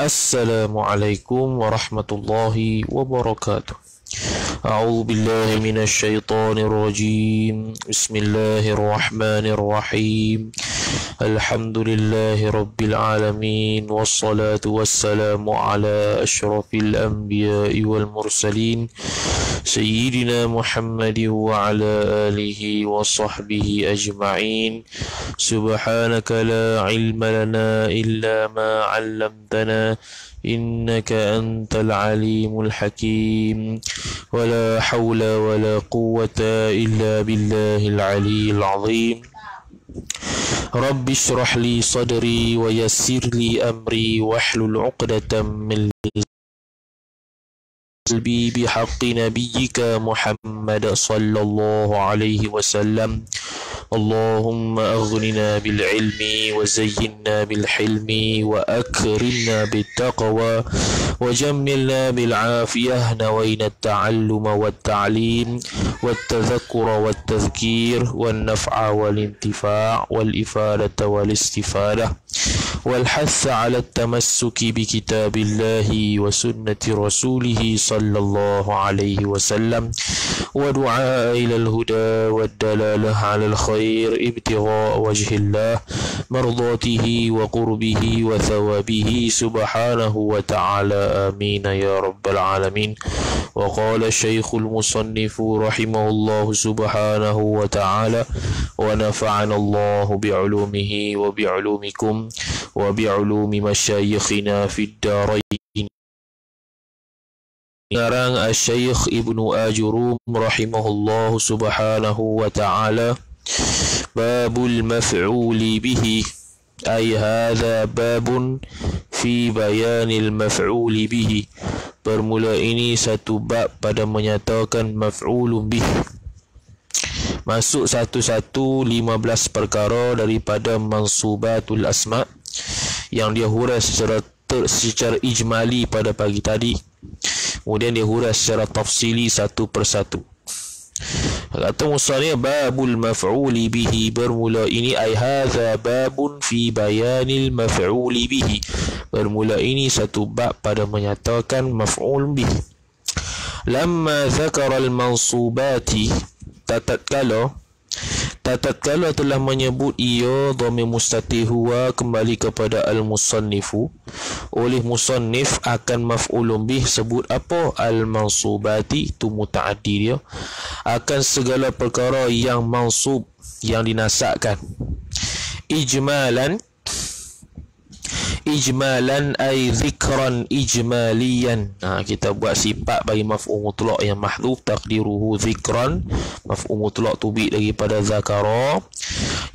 السلام عليكم ورحمة الله وبركاته أعوذ بالله من الشيطان الرجيم بسم الله الرحمن الرحيم الحمد لله رب العالمين والصلاة والسلام على أشرف الأنبياء والمرسلين سيدنا محمد وعلى آله وصحبه أجمعين سبحانك لا علم لنا إلا ما علمتنا إنك أنت العليم الحكيم ولا حول ولا قوة إلا بالله العلي العظيم رب اشرح لي صدري ويسر لي أمري واحلل عقدة من قلبي بحق نبيك محمد صلى الله عليه وسلم اللهم أغننا بالعلم وزينا بالحلم وأكرمنا بالتقوى وجملنا بالعافية نوينا التعلم والتعليم والتذكر والتذكير والنفع والانتفاع والإفادة والاستفادة والحث على التمسك بكتاب الله وسنة رسوله صلى الله عليه وسلم ودعاء إلى الهدى والدلالة على الخير ابتغاء وجه الله مرضاته وقربه وثوابه سبحانه وتعالى آمين يا رب العالمين وقال الشيخ المصنف رحمه الله سبحانه وتعالى ونفعنا الله بعلومه وبعلومكم وَبِعُلُومِ مَشَايِخِنَا فِي الدَّارَيْنِ Sekarang, Al-Syeikh ibnu Ajurum rahimahullah subhanahu wa ta'ala Babul maf'uli bihi أي babun باب في بيان المفعول Bermula ini satu bab pada menyatakan مفعول به masuk satu-satu 15 perkara daripada mansubatul asma yang dia hura secara secara ijmali pada pagi tadi kemudian dia hura secara tafsili satu persatu kata musanya babul maf'uli bihi bermula ini ai hadza babun fi bayanil maf'uli bihi bermula ini satu bab pada menyatakan maf'ul bihi lamma zakara al mansubati tatat kalau tatat kalau telah menyebut ia dhamma mustati wa kembali kepada al musannifu oleh musannif akan maf'ulun bih sebut apa al mansubati tu mutaaddi dia akan segala perkara yang mansub yang dinasakkan ijmalan ijmalan ay zikran ijmalian ha, kita buat sifat bagi maf'ul mutlak yang mahdhuf taqdiruhu zikran maf'ul mutlak tu daripada zakara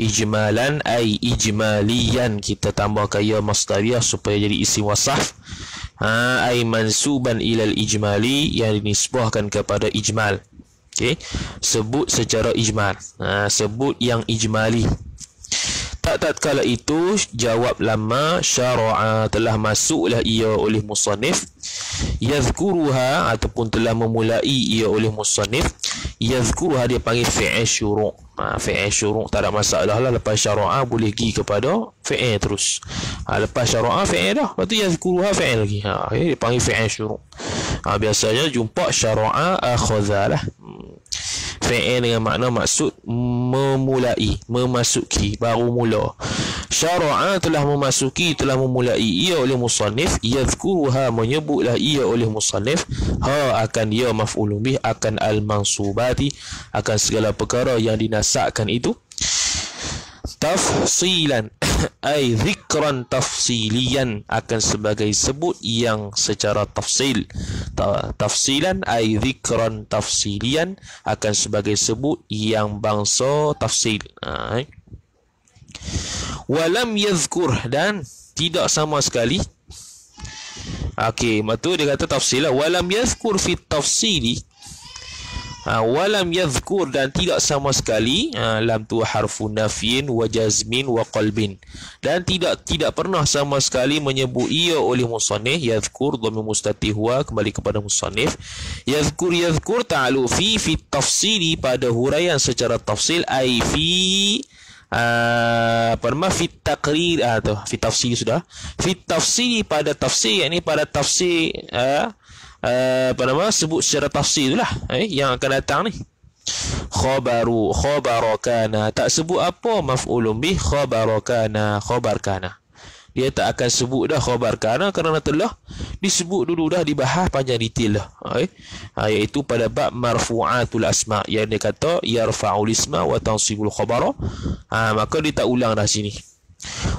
ijmalan ay ijmalian kita tambah kaya masdariah supaya jadi isi wasaf ha ay mansuban ilal ijmali yang dinisbahkan kepada ijmal Okay, sebut secara ijmal ha, sebut yang ijmali tak tatkala itu jawab lama syara'a telah masuklah ia oleh musannif yazkuruha ataupun telah memulai ia oleh musannif yazkuruha dia panggil fi'il syuruk ha, fi'il syuruk tak ada masalah lah lepas syara'a boleh pergi kepada fi'il terus ha, lepas syara'a fi'il dah lepas tu yazkuruha fi'il lagi ha, dia panggil fi'il syuruk ha, biasanya jumpa syara'a akhazalah hmm fi'il dengan makna maksud memulai memasuki baru mula syara'a telah memasuki telah memulai ia oleh musannif yadhkuruha menyebutlah ia oleh musannif ha akan ia maf'ulun bih akan al-mansubati akan segala perkara yang dinasakkan itu tafsilan ai zikran tafsilian akan sebagai sebut yang secara tafsil Ta tafsilan ai zikran tafsilian akan sebagai sebut yang bangsa tafsil ai ha, eh. walam yazkur dan tidak sama sekali Okey, maksud dia kata tafsil lah. Walam yazkur fi tafsili ha, walam yadhkur dan tidak sama sekali ha, lam tu harfu nafiin wa jazmin wa qalbin dan tidak tidak pernah sama sekali menyebut ia oleh musannif yadhkur dhamma mustatih wa kembali kepada musannif yadhkur yadhkur ta'alu fi fi tafsili pada huraian secara tafsil ai fi Uh, ah, perma fi takrir atau uh, fi tafsir sudah fi tafsir pada tafsir yakni pada tafsir Eh, apa nama sebut secara tafsir itulah eh yang akan datang ni khabaru khabarakana tak sebut apa maf'ulun bi khabarakana khabarkana dia tak akan sebut dah khabarkana kerana telah disebut dulu dah dibahas panjang detail dah eh ha, iaitu pada bab marfuatul asma yang dia kata yarfa'ul isma wa tansibul khabara ha, maka dia tak ulang dah sini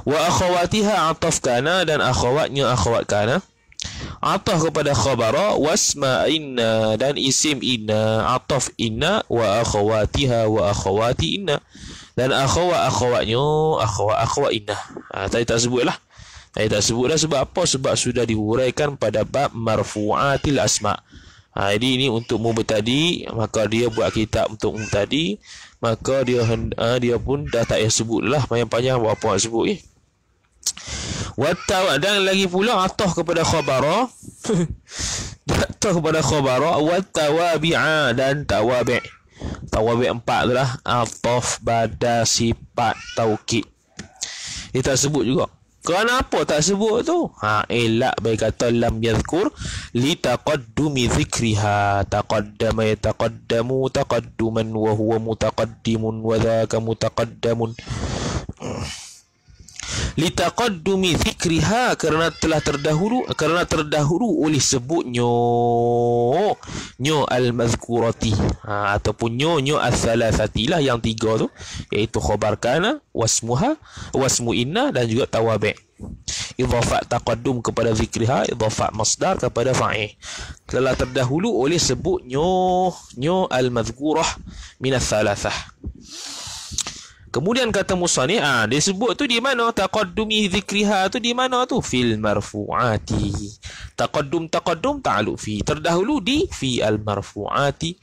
wa akhawatiha atafkana dan akhawatnya akhawatkana kana Ataf kepada khabara wasma inna dan isim inna ataf inna wa akhawatiha wa akhawati inna dan akhawa akhawatnya akhawa akhawa inna ha, tadi tak sebutlah tadi tak sebutlah sebab apa sebab sudah diuraikan pada bab marfuatil asma ha, jadi ini untuk mubtadi maka dia buat kitab untuk mubtadi maka dia ha, dia pun dah tak payah sebutlah panjang-panjang apa-apa sebut eh? Watau dan lagi pula atah kepada khabara atah kepada khabara watawabi'a dan tawabi' tawabi' empat tu lah atof pada sifat taukid dia tak sebut juga kenapa tak sebut tu ha elak baik kata lam yazkur li taqaddumi zikriha taqaddama yataqaddamu taqadduman wa huwa mutaqaddimun wa dhaka mutaqaddamun litaqaddumi fikriha kerana telah terdahulu kerana terdahulu oleh sebutnya nyo al-mazkurati ha, ataupun nyo nyo as-salasatilah yang tiga tu iaitu khabar kana wasmuha wasmu inna dan juga tawabi' idhafat taqaddum kepada zikriha idhafat masdar kepada fa'il telah terdahulu oleh sebut nyo nyo al-mazkurah min as-salasah Kemudian kata Musa ni, ah dia sebut tu di mana? Taqaddumi zikriha tu di mana tu? Fil marfu'ati. Taqaddum taqaddum ta'aluk fi. Terdahulu di fi al marfu'ati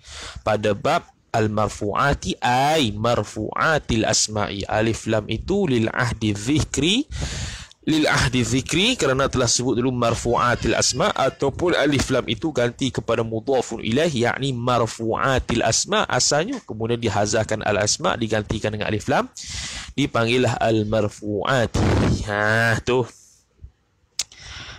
pada bab al marfu'ati ay marfu'atil asma'i. Alif lam itu lil ahdi zikri lil ahdi zikri kerana telah sebut dulu marfuatil asma ataupun alif lam itu ganti kepada mudhafun ilaih yakni marfuatil asma asalnya kemudian dihazahkan al asma digantikan dengan alif lam dipanggillah al marfuat ha tu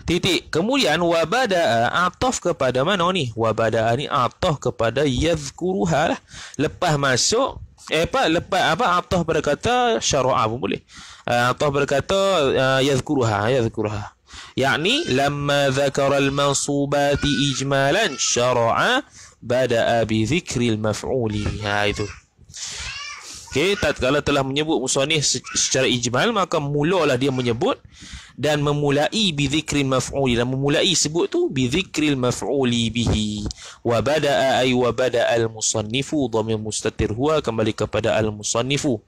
titik kemudian wabada ataf kepada mana ni wabada ni ataf kepada yadhkuruha lah. lepas masuk Eh apa lepas apa Abdullah berkata syara'a pun boleh. Eh, Abdullah berkata eh, yazkurha yazkurha, Yani lamma dzakara al-mansubat ijmalan syara'a bada'a bi dzikri al-maf'ul biha itu. Okey, tatkala telah menyebut musannif secara ijmal maka mulalah dia menyebut dan memulai bi bidzikril maf'uli dan memulai sebut tu bi bidzikril maf'uli bihi wa bada'a ay wa bada'a al musannifu dhamir mustatir huwa kembali kepada al musannifu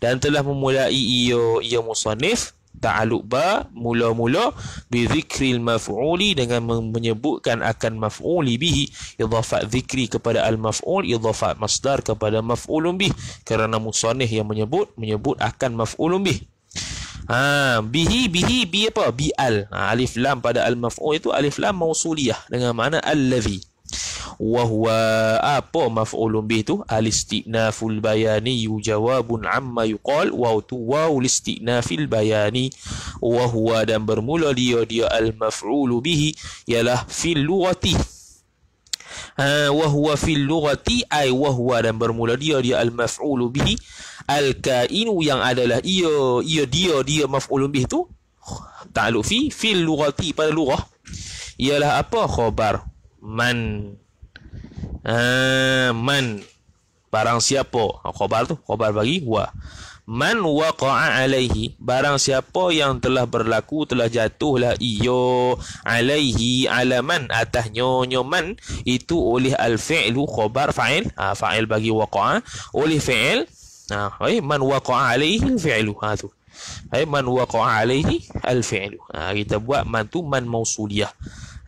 dan telah memulai ia ia musannif ta'aluk ba mula-mula bidzikril maf'uli dengan menyebutkan akan maf'uli bihi idhafat dzikri kepada al maf'ul idhafat masdar kepada maf'ulun bih kerana musannif yang menyebut menyebut akan maf'ulun bih Ha, bihi, bihi, bi apa? Bi al. Ha, alif lam pada al-maf'ul itu alif lam mausuliyah. Dengan mana al-lazi. Wahuwa apa maf'ulun bih itu? Al-istiknaful bayani jawabun amma yuqal. wautu tu wahu listiknafil bayani. Wahuwa dan bermula dia dia al-maf'ulu bihi. Ialah fil lughati. Ha, wahuwa fil lughati ay wahuwa dan bermula dia dia al-maf'ulu bihi. Al-ka'inu yang adalah ia, ia dia, dia maf'ulun bih tu. Ta'aluk fi, fil lughati pada lughah. Ialah apa khobar? Man. Ha, man. Barang siapa? Ha, khobar tu, khobar bagi wa. Man waqa'a alaihi. Barang siapa yang telah berlaku, telah jatuhlah ia alaihi ala man. Atas nyonyo man. Itu oleh al-fi'lu khobar fa'il. Ha, fa'il bagi waqa'a. Oleh fi'il Ha, ai man waqa'a alaihi fi'lu ha tu. man waqa'a alaihi al-fi'lu. Ha, kita buat man tu man mausuliyah.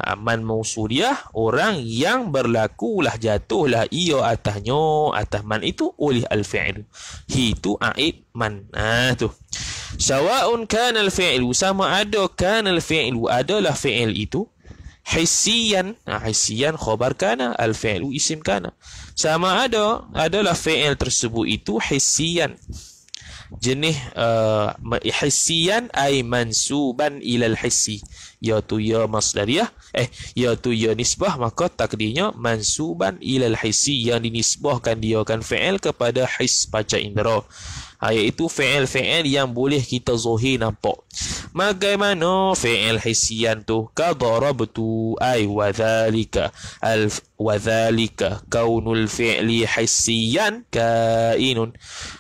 Ha, man mausuliyah orang yang berlaku lah jatuhlah ia atasnya atas man itu oleh al-fi'lu. Hi tu aid man. Ha tu. Sawa'un kana al-fi'lu sama ada kana al-fi'lu adalah fi'il itu hissiyan ha, hissiyan khabar kana al-fi'lu isim kana sama ada adalah fi'il tersebut itu hissian. Jenis uh, hissian ai mansuban ilal hissi. Ya tu ya masdariah. Eh, ya tu ya nisbah. Maka takdirnya mansuban ilal hissi. Yang dinisbahkan dia akan fi'il kepada his paca indera ha, iaitu fi'il-fi'il yang boleh kita zahir nampak bagaimana fi'il hisian tu ka darabtu ay wa zalika al wa zalika kaunul fi'li hisian kainun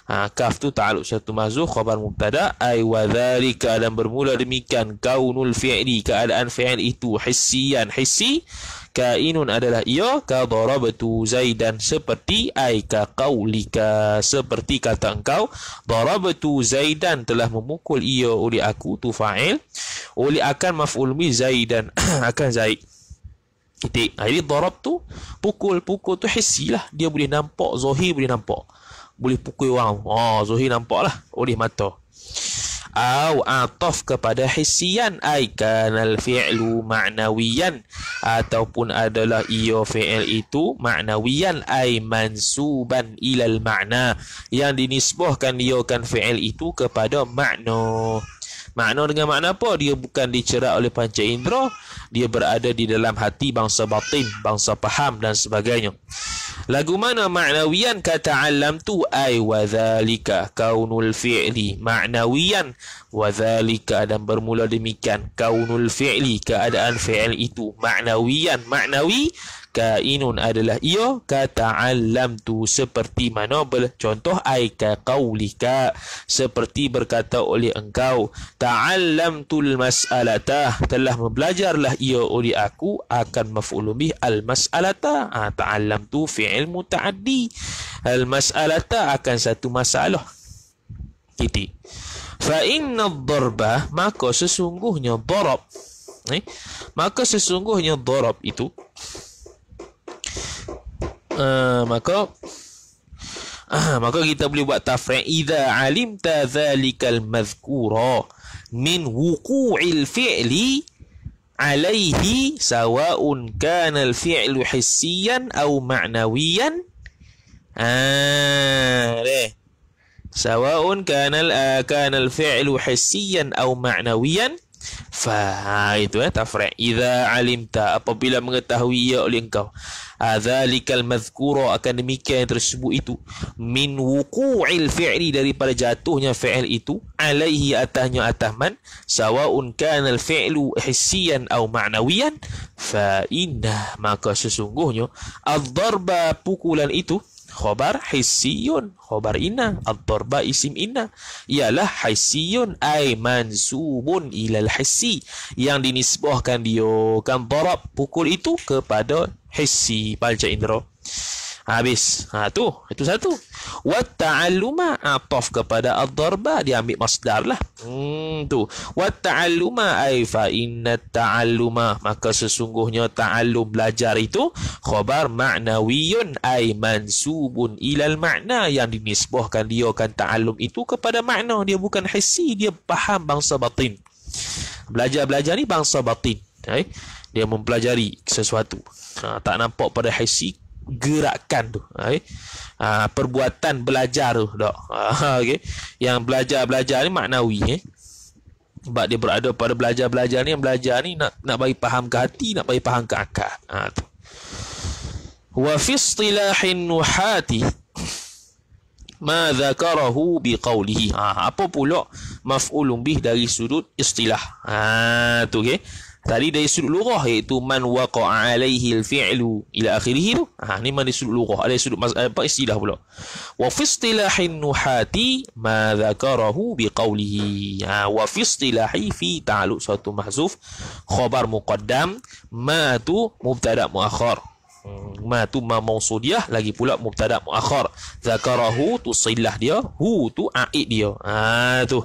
ha, kaf tu ta'aluk satu mazuh khabar mubtada ai wa zalika dan bermula demikian kaunul fi'li keadaan fi'il itu hisian hisi kainun adalah ia kadarabtu zaidan seperti aika qaulika seperti kata engkau darabtu zaidan telah memukul ia oleh aku tu fa'il oleh akan mafulmi zaidan akan zaid titik jadi darab tu pukul pukul tu hissilah dia boleh nampak Zohi boleh nampak boleh pukul orang ha oh, zahir nampaklah oleh mata Au atof kepada hissian Ay kanal fi'lu ma'nawiyan Ataupun adalah ia fi'l itu ma'nawiyan Ay mansuban ilal ma'na Yang dinisbahkan ia kan fi'l itu kepada makna Makna dengan makna apa? Dia bukan dicerak oleh panca indera. Dia berada di dalam hati bangsa batin, bangsa paham dan sebagainya. Lagu mana maknawian kata alam tu? Ay wa thalika kaunul fi'li. Maknawian wa thalika dan bermula demikian. Kaunul fi'li keadaan fi'li itu. Maknawian, maknawi kainun adalah ia kata alam tu seperti mana bel contoh aika lika seperti berkata oleh engkau ta'allamtul mas'alata telah mempelajarlah ia oleh aku akan maf'ulumih al-mas'alata ah ha, ta'allam tu fi ilmu muta'addi al-mas'alata akan satu masalah titik fa inna darba maka sesungguhnya darab eh? maka sesungguhnya darab itu Ah, maka uh, maka kita boleh buat tafri' idza alimta zalikal mazkura min wuqu'il fi'li alaihi sawa'un kana al-fi'lu hissiyan aw ma'nawiyan ah sawa'un kana al-kana ah, al-fi'lu hissiyan aw ma'nawiyan fa ha, itu eh tafri' idza alimta apabila mengetahui ya oleh engkau Adzalikal madhkura akan demikian yang tersebut itu min wuqu'il fi'li daripada jatuhnya fi'il itu alaihi atahnya atah man sawa'un kana al-fi'lu hissiyan aw ma'nawiyan fa inna maka sesungguhnya ad pukulan itu khobar hissiyun khobar inna ad-darba isim inna ialah hissiyun ay mansubun ilal hissi yang dinisbahkan dia kan darab pukul itu kepada hissi palca indra Habis. Ha tu, itu satu. Wa ta'alluma ataf ha, kepada ad-darba dia ambil masdar lah. Hmm tu. Wa ta'alluma Ay fa inna ta'alluma maka sesungguhnya ta'allum belajar itu khabar ma'nawiyun ay mansubun ilal makna yang dinisbahkan dia kan ta'allum itu kepada makna dia bukan hissi dia faham bangsa batin. Belajar-belajar ni bangsa batin. Eh? Dia mempelajari sesuatu. Ha, tak nampak pada hissi gerakan tu okay? Ha, eh? ha, perbuatan belajar tu dok ha, okey yang belajar belajar ni maknawi eh sebab dia berada pada belajar belajar ni yang belajar ni nak nak bagi faham ke hati nak bagi faham ke akal ha tu wa fi istilahin wahati ma dzakarahu biqaulihi ha apa pula maf'ulun bih dari sudut istilah ha tu okey Tadi dari sudut lughah iaitu man waqa'a alaihi alfi'lu ila akhirih tu. Ha ni mana sudut lughah ada sudut eh, apa istilah pula. Wa fi istilahin nuhati ma dzakarahu biqaulihi. Ha wa fi istilahi fi ta'alluq satu mahzuf khabar muqaddam ma tu mubtada muakhar. Hmm, ma tu ma mausudiyah lagi pula mubtada muakhar. Dzakarahu tu silah dia, hu tu aid dia. Ha tu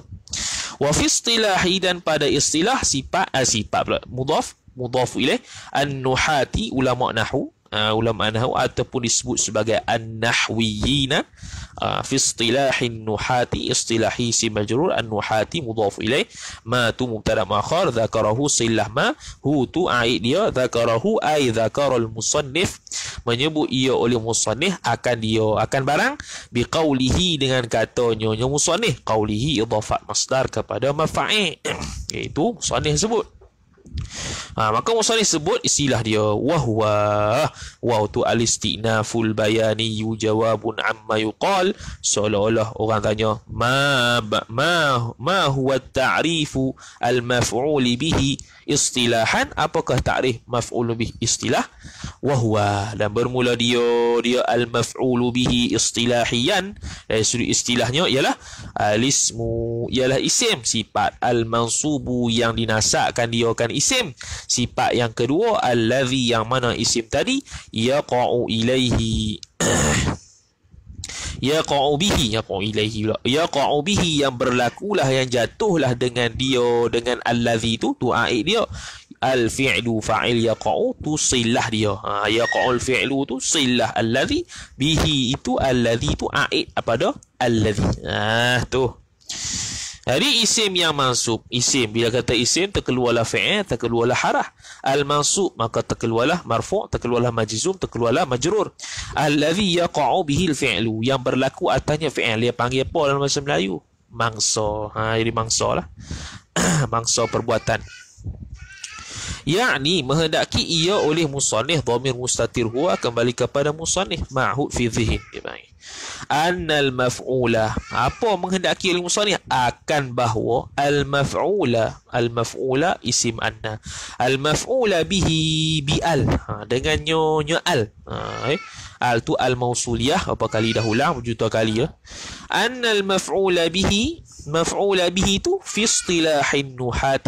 wa fi istilahi dan pada istilah sifat uh, sifat pula mudhaf mudhaf ilaih an-nuhati ulama nahwu uh, ulama nahwu ataupun disebut sebagai an-nahwiyina uh, fi istilahin nuhati istilahi si majrur an-nuhati mudhaf ilai ma tu mubtada ma'khar dhakarahu silah ma hu tu ai dia dhakarahu ai dhakarul musannif menyebut ia oleh musannif akan dia akan barang bi qawlihi dengan kata katanya musannif qawlihi idhafat masdar kepada mafa'i iaitu musannif sebut Ha, maka musannif sebut istilah dia wahwa waw tu alistinaful bayani yujawabun amma yuqal seolah-olah orang tanya ma ma ma huwa ta'rifu al maf'ul bihi istilahan apakah takrif maf'ul bih istilah wahwa dan bermula dia dia al maf'ul bihi istilahian dari sudut istilahnya ialah alismu uh, ialah isim sifat al mansubu yang dinasakkan dia akan isim sifat yang kedua al allazi yang mana isim tadi yaqa'u ilaihi ya qa'u bihi ya qa'u ilaihi pula ya qa'u bihi yang berlakulah yang jatuhlah dengan dia dengan allazi tu tu aid dia al fi'lu fa'il yaqa'u tu silah dia ha yaqa'u al fi'lu tu silah allazi bihi itu allazi tu aid kepada allazi ah tu jadi isim yang mansub, isim bila kata isim terkeluarlah fi'il, terkeluarlah harah. Al mansub maka terkeluarlah marfu', terkeluarlah majzum, terkeluarlah majrur. Allazi yaqa'u bihi al-fi'lu yang berlaku atasnya fi'il dia panggil apa dalam bahasa Melayu? Mangsa. Ha jadi mangsalah. mangsa perbuatan. Ya'ni menghendaki ia oleh musanih dhamir mustatir huwa kembali kepada musanih ma'hud fi dhihin. Annal maf'ula. Apa menghendaki oleh musanih? Akan bahawa al maf'ula. Al maf'ula isim anna. Al maf'ula bihi bi al. Ha, dengan nyonya al. Ha, eh? Al tu al mausuliah. apa kali dahulu juta kali ya. Annal maf'ula bihi مفعول به تو في اصطلاح النحاة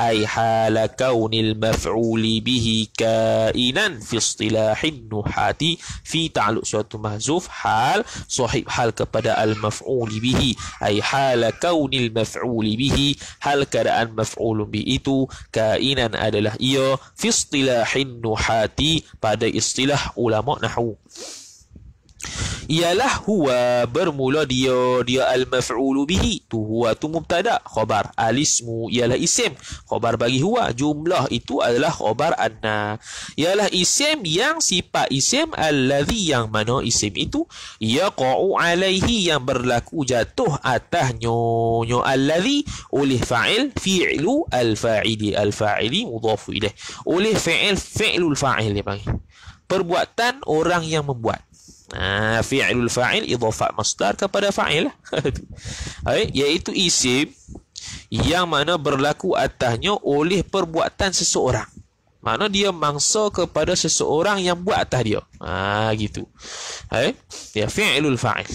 أي حال كون المفعول به كائنا في اصطلاح النحاة في تعلق سورة mahzuf حال صحيح حال kepada المفعول به أي حال كون المفعول به حال keadaan مفعول به itu كائنا adalah ia في اصطلاح النحاة pada istilah ulama nahu ialah huwa bermula dia dia al-maf'ulu bihi tu huwa tu mubtada khabar al-ismu ialah isim khabar bagi huwa jumlah itu adalah khabar anna ialah isim yang sifat isim allazi yang mana isim itu ia yaqa'u alaihi yang berlaku jatuh atas nyonyo allazi oleh fa'il fi'lu al-fa'ili al-fa'ili mudhaf ilaih oleh fa'il fi'lul fa'il dia panggil perbuatan orang yang membuat Ah, fi'lul fa'il idhafa masdar kepada fa'il Hai, iaitu isim yang mana berlaku atasnya oleh perbuatan seseorang. Mana dia mangsa kepada seseorang yang buat atas dia. Ah, gitu. Hai, ya fi'lul fa'il.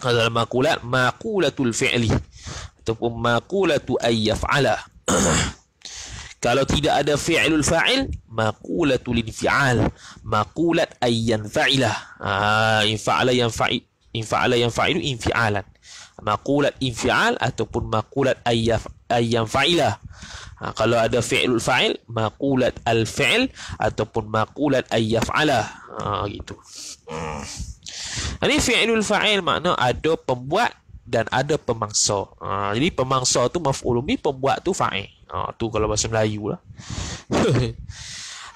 Adalah makulat makulatul fi'li ataupun makulatu ayyaf'ala. Kalau tidak ada fi'lul fa'il, maqulatu lil fi'al. Maqulat ayyan fa'ilah. Ah, in fa'ala yang fa'il. In fa'ala yang fa'il, in fi'alan. Maqulat in fi'al ataupun maqulat ayyaf ayyan fa'ilah. Ha, ah, kalau ada fi'lul fa'il, maqulat al fi'l ataupun maqulat ayyaf'ala. Ah, ha, gitu. Ini fi'lul fa'il makna ada pembuat dan ada pemangsa. Ha, jadi pemangsa tu maf'ulun bi, pembuat tu fa'il. Ha, tu kalau bahasa Melayu lah.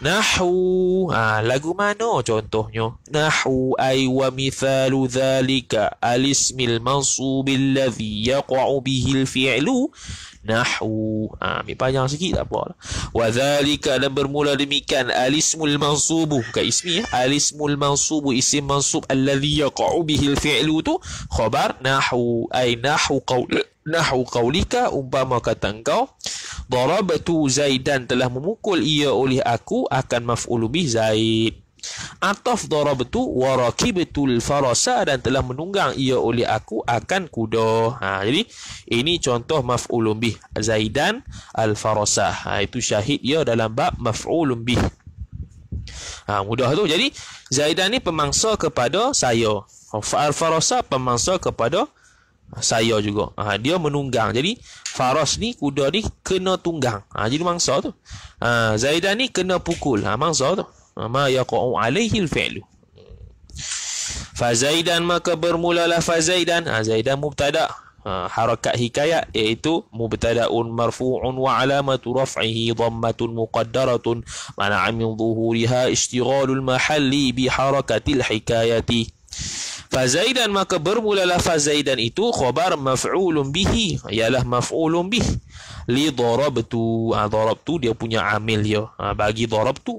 Nahu. Ha, lagu mana contohnya? Nahu ay wa mithalu dhalika al-ismil mansubil ladhi yaqa'u bihil fi'lu Nahu, ha, ambil panjang sikit tak apa lah. wa zalika dan bermula demikian alismul mansubu bukan ismi ya alismul mansubu isim mansub alladhi yaqa'u bihil fi'lu tu khabar nahwu ay nahu, qawl nahwu qawlika umpama kata engkau darabatu zaidan telah memukul ia oleh aku akan mafulubih zaid Ataf dara betu waraki betul farasa dan telah menunggang ia oleh aku akan kuda. Ha, jadi ini contoh maf'ulun bih. Zaidan al-farasa. Ha, itu syahid ia dalam bab maf'ulun bih. Ha, mudah tu. Jadi Zaidan ni pemangsa kepada saya. Ha, al-farasa pemangsa kepada saya juga. Ha, dia menunggang. Jadi Faros ni kuda ni kena tunggang. Ha, jadi mangsa tu. Ha, Zaidan ni kena pukul. Ha, mangsa tu. Ha, ma yaqau alaihi al-fi'lu Fazaidan maka bermulalah Fazaidan ha, Zaidan mubtada ha, Harakat hikayat iaitu Mubtadaun marfu'un wa alamatu raf'ihi Dhammatun muqaddaratun Mana amin zuhuriha Ishtighalul mahalli bi harakatil hikayati Fazaidan maka bermulalah Fazaidan itu Khobar maf'ulun bihi Ialah maf'ulun bihi. Li dharabtu ha, Dharabtu dia punya amil dia ha, Bagi dharabtu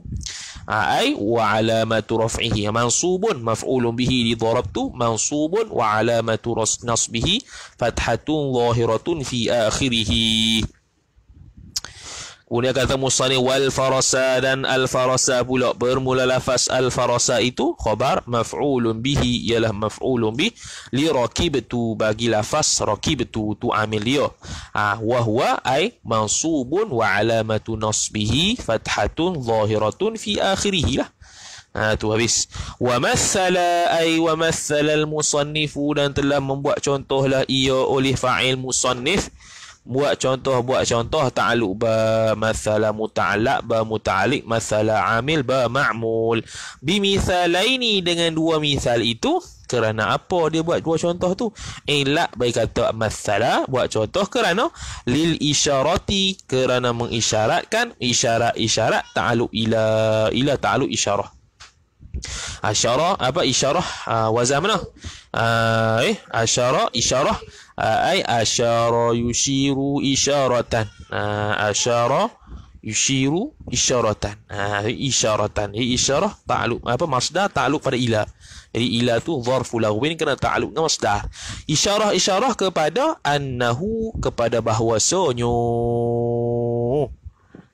ai wa alamatu raf'ihi mansubun maf'ulun bihi li darabtu mansubun wa alamatu nasbihi fathatun zahiratun fi akhirih Kemudian kata musani wal farasa dan al farasa pula bermula lafaz al farasa itu khabar maf'ulun bihi ialah maf'ulun bi li rakibtu bagi lafaz rakibtu tu amil dia. Ah wa huwa ai mansubun wa alamatu nasbihi fathatun zahiratun fi akhirih lah. Ha, tu habis. Wa mathala ai wa mathala al-musannifu dan telah membuat contohlah ia oleh fa'il musannif buat contoh buat contoh ta'alluq ba masala muta'alliq ba muta'alliq masala amil ba ma'mul bi misalaini dengan dua misal itu kerana apa dia buat dua contoh tu Ila eh, bagi kata masala buat contoh kerana lil isyarati kerana mengisyaratkan isyarat isyarat ta'alluq ila ila ta'alluq isyarah asyara apa isyarah uh, ah, wazan uh, lah. ah, eh asyara isyarah Ah, ai asyara yushiru isyaratan uh, ah, asyara yushiru isyaratan ah, isyaratan ini isyarah ta'luk apa masdar ta'luk pada ilah. jadi ilah tu zarfu lahu ini kena ta'luk dengan masdar isyarah isyarah kepada annahu kepada bahwasanya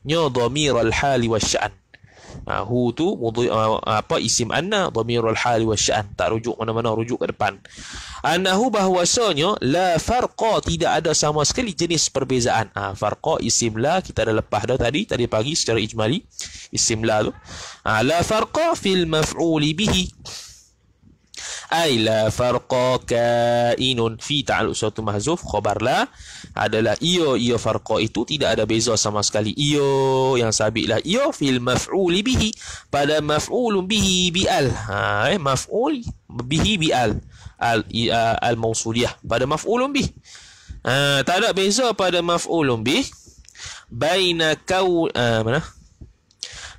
nyo dhamir al hali wasya'an Ah, hu tu mudhi ah, apa isim anna dhamirul hali wasya'an tak rujuk mana-mana rujuk ke depan annahu bahwasanya la farqa tidak ada sama sekali jenis perbezaan ha, farqa isim la kita dah lepas dah tadi tadi pagi secara ijmali isim la tu ha, la farqa fil maf'uli bihi aila farqa kainun fi ta'alluq suatu mahzuf khabar la adalah iyo iyo farqa itu tidak ada beza sama sekali iyo yang sabit lah iyo fil maf'ul bihi pada maf'ulun bihi bi al ha eh, maf'ul bihi bi al al al mausuliyah pada maf'ulun bihi ha tak ada beza pada maf'ulun bihi baina kau uh, mana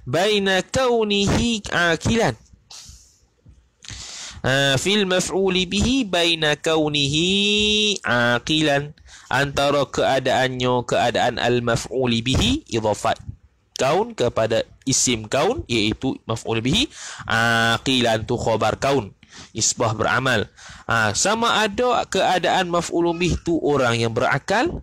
baina kaunihi akilan Ah, fil maf'uli bihi baina kaunihi aqilan antara keadaannya keadaan al maf'uli bihi idafat kaun kepada isim kaun iaitu maf'ul bihi aqilan tu khabar kaun isbah beramal ha, sama ada keadaan maf'ul bihi tu orang yang berakal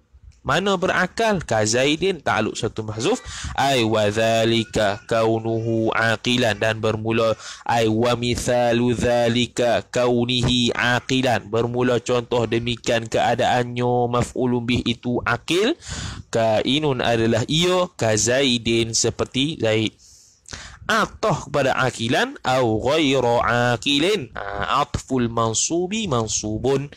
mana berakal ka Zaidin ta'luq satu mahzuf ai wa zalika kaunuhu aqilan dan bermula ai wa mithalu zalika kaunihi aqilan bermula contoh demikian keadaannya maf'ulun bih itu akil ka inun adalah ia ka Zaidin seperti Zaid atah kepada akilan au ghairu aqilin ha, atful mansubi mansubun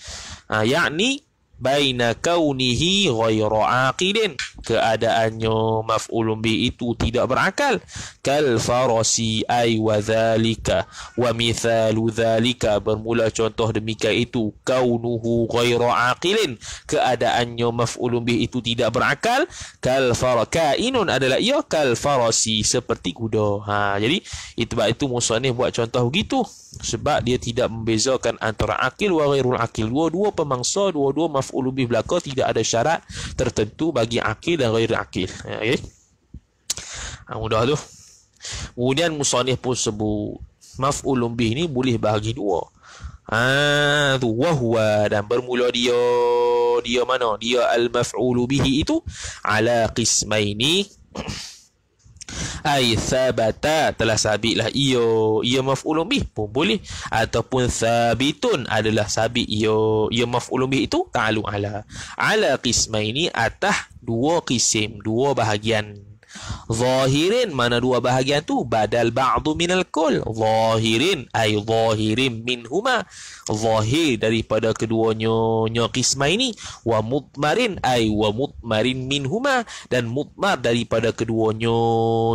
ha, yakni baina kaunihi ghayra aqilin keadaannya maf'ulun bi itu tidak berakal kal farasi ay wa dhalika wa mithalu dhalika bermula contoh demikian itu kaunuhu ghayra aqilin keadaannya maf'ulun bi itu tidak berakal kal faraka inun adalah ia kal farasi seperti kuda ha jadi itu sebab itu musannif buat contoh begitu sebab dia tidak membezakan antara akil wa ghairul akil dua-dua pemangsa dua-dua maf maf'ul bih belaka tidak ada syarat tertentu bagi akil dan ghairi akil. Ya, okay. ha, ah, mudah tu. Kemudian musanif pun sebut maf'ul bih ni boleh bahagi dua. Ah tu wahwa dan bermula dia dia mana? Dia al-maf'ul bih itu ala qismaini Ai sabata telah sabitlah iyo. Ia maf'ulun bih pun boleh. Ataupun sabitun adalah sabit iyo. Ia maf'ulun bih itu ta'alu ala. Ala qismaini atah dua qisim. Dua bahagian. Zahirin mana dua bahagian tu? Badal ba'du al kull. Zahirin ay zahirin min huma. Zahir daripada keduanya nya qisma ini wa mutmarin ay wa mutmarin min huma dan mutmar daripada keduanya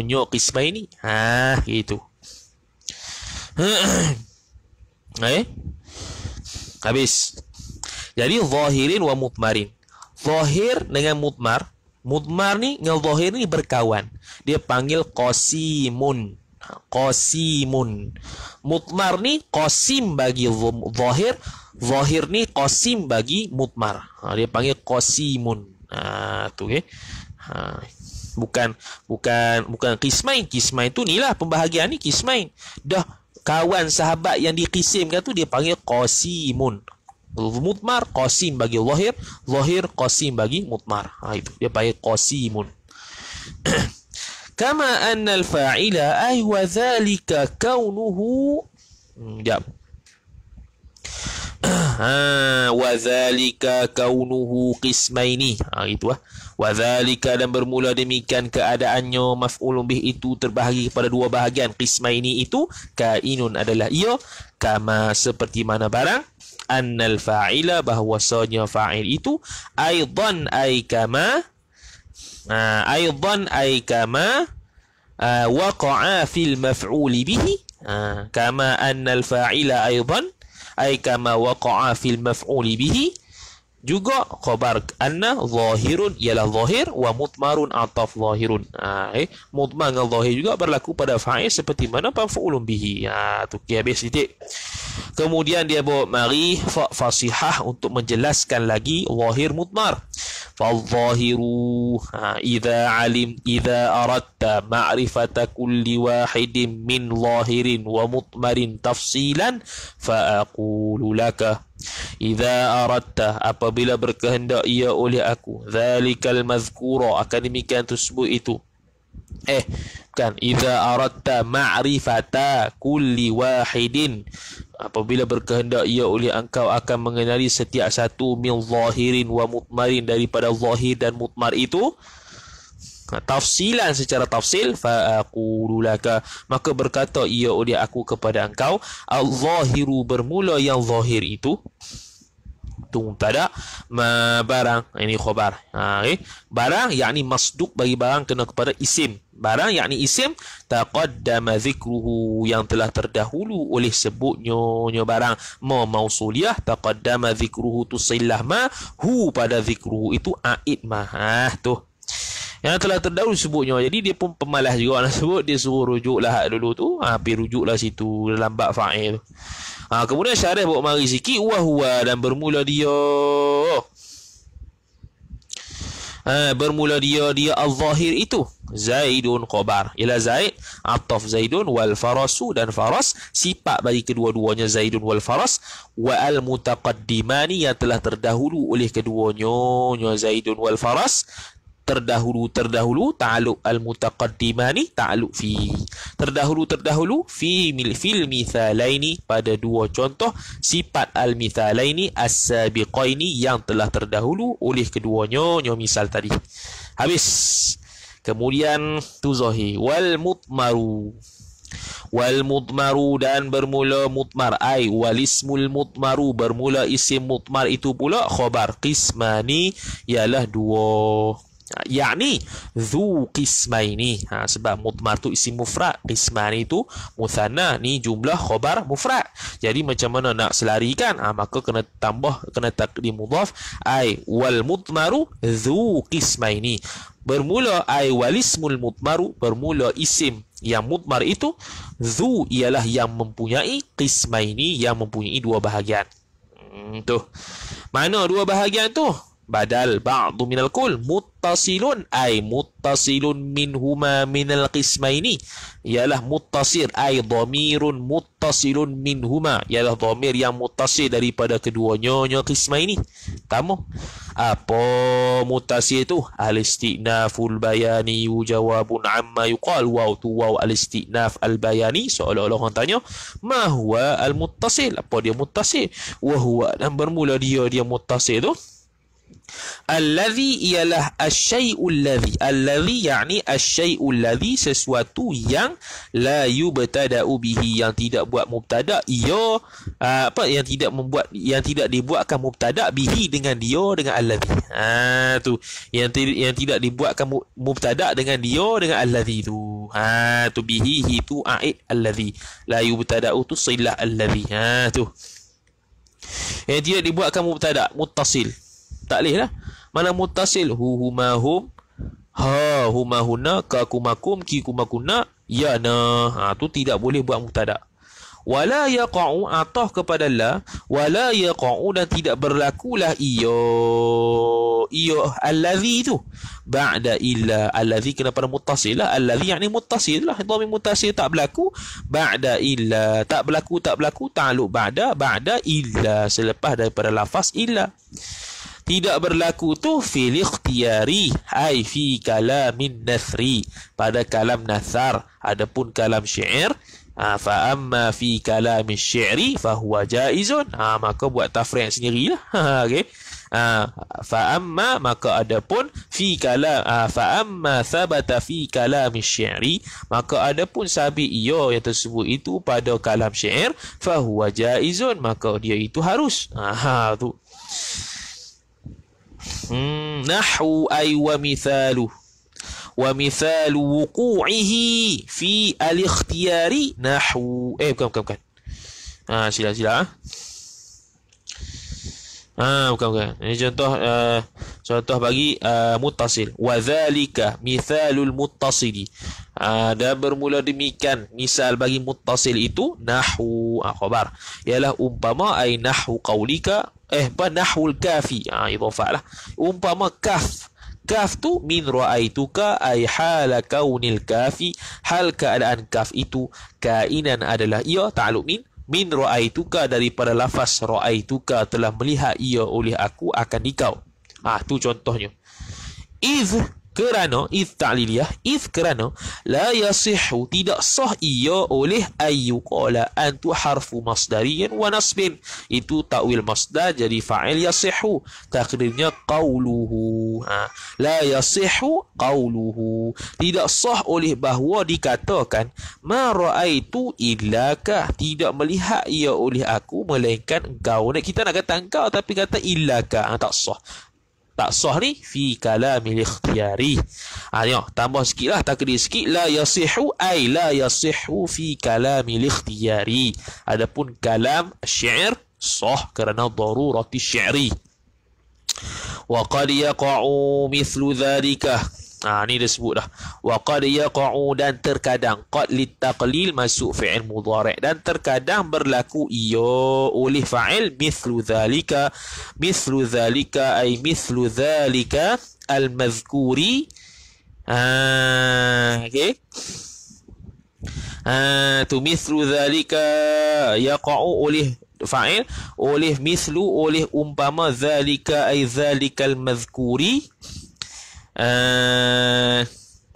nya qisma ini. Ha gitu. eh? Habis. Jadi zahirin wa mutmarin. Zahir dengan mutmar Mudmar nih ngeldhohir nih berkawan. Dia panggil kosimun. Kosimun. Mutmar nih kosim bagi zohir. Zohir nih kosim bagi mutmar. dia panggil kosimun. Nah, tuh ya. bukan bukan bukan kismain. Kismain itu lah, pembahagian nih kismain. Dah kawan sahabat yang kan tuh dia panggil kosimun. mutmar qasim bagi lahir lahir qasim bagi mutmar ha itu dia panggil qasimun kama anna al fa'ila ay wa dhalika kaunuhu hmm, jap ha wa dhalika kaunuhu qismaini ha itu ah Wadhalika dan bermula demikian keadaannya maf'ulun bih itu terbahagi kepada dua bahagian. Qisma ini itu kainun adalah ia kama seperti mana barang annal fa'ila bahwasanya fa'il itu aidan ay kama uh, aidan ai kama uh, waqa'a fil maf'ul bihi uh, kama annal fa'ila aidan ay kama waqa'a fil maf'ul bihi juga khabar anna zahirun ialah zahir wa mutmarun ataf zahirun ha, eh mutmar dengan zahir juga berlaku pada fa'il seperti mana pamfu'ulun bihi ha tu okay, habis titik kemudian dia bawa mari fa fasihah untuk menjelaskan lagi zahir mutmar fa zahiru ha idza alim idza aratta ma'rifata kulli wahidin min zahirin wa mutmarin tafsilan fa aqulu laka Iza aratta apabila berkehendak ia oleh aku Zalikal mazkura akan demikian tersebut itu Eh kan Iza aratta ma'rifata kulli wahidin Apabila berkehendak ia oleh engkau akan mengenali setiap satu Min zahirin wa mutmarin daripada zahir dan mutmar itu tafsilan secara tafsil fa aqululaka maka berkata ia oleh aku kepada engkau allahiru bermula yang zahir itu tung tada barang ini khabar ha, okay. barang yakni masduq bagi barang kena kepada isim barang yakni isim taqaddama zikruhu yang telah terdahulu oleh sebutnya nyo barang ma mausuliyah taqaddama zikruhu tusillah ma hu pada zikruhu itu aid mah ha, tu yang telah terdahulu sebutnya. Jadi dia pun pemalas juga nak sebut. Dia suruh rujuklah dulu tu. Ha, pergi rujuklah situ dalam bak fa'il. Ha, kemudian syarif buat mari sikit. Wah, wah, dan bermula dia. Ha, bermula dia, dia al-zahir itu. Zaidun Qobar. Ialah Zaid. Ataf Zaidun wal Farasu dan Faras. Sifat bagi kedua-duanya Zaidun wal Faras. Wa al-mutaqaddimani yang telah terdahulu oleh keduanya, duanya Zaidun wal Faras terdahulu-terdahulu ta'aluk al-mutaqaddimani ta'aluk fi terdahulu-terdahulu fi mil fil mithalaini pada dua contoh sifat al-mithalaini as-sabiqaini yang telah terdahulu oleh keduanya nyo misal tadi habis kemudian tu zahir wal mutmaru wal mutmaru dan bermula mutmar ai wal ismul mutmaru bermula isim mutmar itu pula khabar qismani ialah dua Ha, yakni zu qismaini ha, sebab mutmar tu isim mufrad qismani tu musanna ni jumlah khabar mufrad jadi macam mana nak selarikan ha, maka kena tambah kena takdim mudhaf ai wal mutmaru zu qismaini bermula ai wal ismul mutmaru bermula isim yang mutmar itu zu ialah yang mempunyai qismaini yang mempunyai dua bahagian hmm, tu mana dua bahagian tu badal ba'du minal kul muttasilun ay muttasilun minhuma minal qismaini ialah muttasir ay dhamirun muttasilun minhuma ialah dhamir yang muttasil daripada keduanya nya qismaini kamu apa muttasil itu al istinaful bayani jawabun amma yuqal wa tu wa al istinaf al bayani seolah-olah orang tanya ma huwa al muttasil apa dia muttasil wa huwa dan bermula dia dia muttasil tu Alladhi ialah asyai'ul ladhi. Alladhi yakni al ladhi sesuatu yang la yubtada'u bihi yang tidak buat mubtada' ia ah, apa yang tidak membuat yang tidak dibuatkan mubtada' bihi dengan dia dengan al alladhi. Ha tu. Yang ti, yang tidak dibuatkan mubtada' dengan dia dengan al alladhi tu. Ha tu bihi itu a'id alladhi. La yubtada'u tu silah alladhi. Ha tu. Yang tidak dibuatkan mubtada' mutasil. Tak boleh lah. Mana mutasil hu huma ha humahuna, ka kumakum ki kumakuna ya na. Ha tu tidak boleh buat mutada. Wala yaqa'u atah ha, kepada la wala yaqa'u dan tidak berlakulah iyo iyo allazi tu ba'da illa allazi kena pada muttasil lah allazi yakni muttasil lah dhamir mutasil tak berlaku ba'da illa tak berlaku tak berlaku ta'luq ba'da ba'da illa selepas daripada lafaz illa tidak berlaku tu fil ikhtiyari ai fi kalamin nathri pada kalam nasar. adapun kalam syair ha, fa amma fi kalam syi'ri fa huwa jaizun ha, maka buat tafriq sendirilah ha, okey ha, fa amma maka adapun fi kalam ha, fa amma thabata fi kalam syi'ri maka adapun sabi iyo yang tersebut itu pada kalam syair fa huwa jaizun maka dia itu harus ha, ha tu نحو أي ومثاله ومثال وقوعه في الاختيار نحو إيه كم كم كم آه شيلا sila Ah ha, bukan bukan. Ini contoh uh, contoh bagi uh, eh, mutasil. Wa dzalika mithalul muttasili. Ada ah, uh, bermula demikian misal bagi muttasil itu nahwu akhbar. Ah, Ialah umpama ai nahwu qaulika eh ba nahwul kafi. Ah ha, idhafah lah. Umpama kaf kaf tu min ra'aituka ay hala kaunil kafi hal keadaan kaf itu kainan adalah ia ta'aluk min min ra'aituka daripada lafaz ra'aituka telah melihat ia oleh aku akan dikau. Ah ha, tu contohnya. Iz kerana if ta'liliyah if kerana la yasihu tidak sah ia oleh ayu qala antu harfu masdariyin wa nasbin itu ta'wil masdar jadi fa'il yasihu takdirnya qauluhu ha. la yasihu qauluhu tidak sah oleh bahawa dikatakan ma ra'aitu illaka tidak melihat ia oleh aku melainkan engkau kita nak kata engkau tapi kata illaka ha, tak sah tak sah ni fi kalam ikhtiyari ha tengok tambah sikitlah takdir sikit la yasihu ai la yasihu fi kalam ikhtiyari adapun kalam syair sah kerana darurat syairi. wa qad yaqa'u mithlu dhalika Ah ha, ini dia sebut dah. Wa qad yaqa'u dan terkadang qad li taqlil masuk fi'il mudhari' dan terkadang berlaku ia oleh fa'il mislu zalika mislu zalika ay mislu zalika al mazkuri Ah ha, okey. Ah tu mithlu zalika yaqa'u oleh fa'il oleh mislu oleh umpama zalika ay zalika al mazkuri Eh,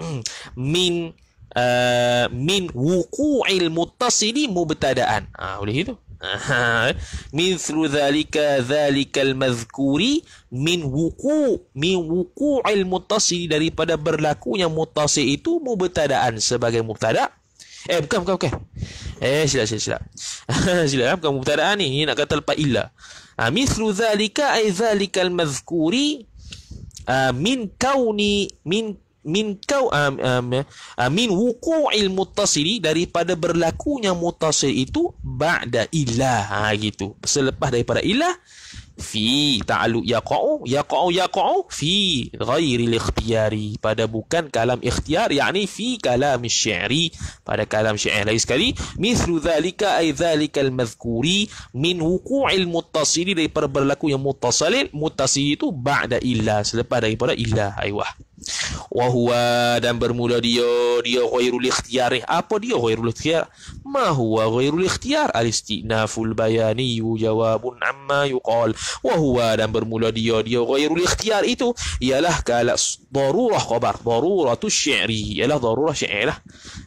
hmm, min uh, min wuku'il muttasili mubtadaan ah boleh itu ah, min thlu dhalika dhalika al-madhkuri min wuku min wuku'il muttasili daripada berlakunya muttasil itu mubtadaan sebagai mubtada eh bukan bukan bukan eh silap silap silap silap ya? bukan mubtadaan ni ni nak kata lepas illa ah, min thlu dhalika ay dhalika al-madhkuri Ah, min kauni min min kau um, um, uh, min wuku'il muttasili daripada berlakunya muttasil itu ba'da ilah ha gitu selepas daripada ilah fi ta'alu yaqau yaqau yaqau fi ghairi ikhtiyari pada bukan kalam ikhtiar yakni fi kalam syi'ri pada kalam syi'ri lagi sekali mithlu dhalika ay dhalika al-madhkuri min wuqu'il muttasili daripada berlaku yang muttasil muttasil itu ba'da illa selepas daripada illa aywah wa dan bermula dia dia ghairul ikhtiyar apa dia ghairul ikhtiyar ma huwa ghairul ikhtiyar al istinaful bayani jawabun amma yuqal wa dan bermula dia dia ghairul ikhtiyar itu ialah kala darurah khabar tu syi'ri ialah darurah syi'ri lah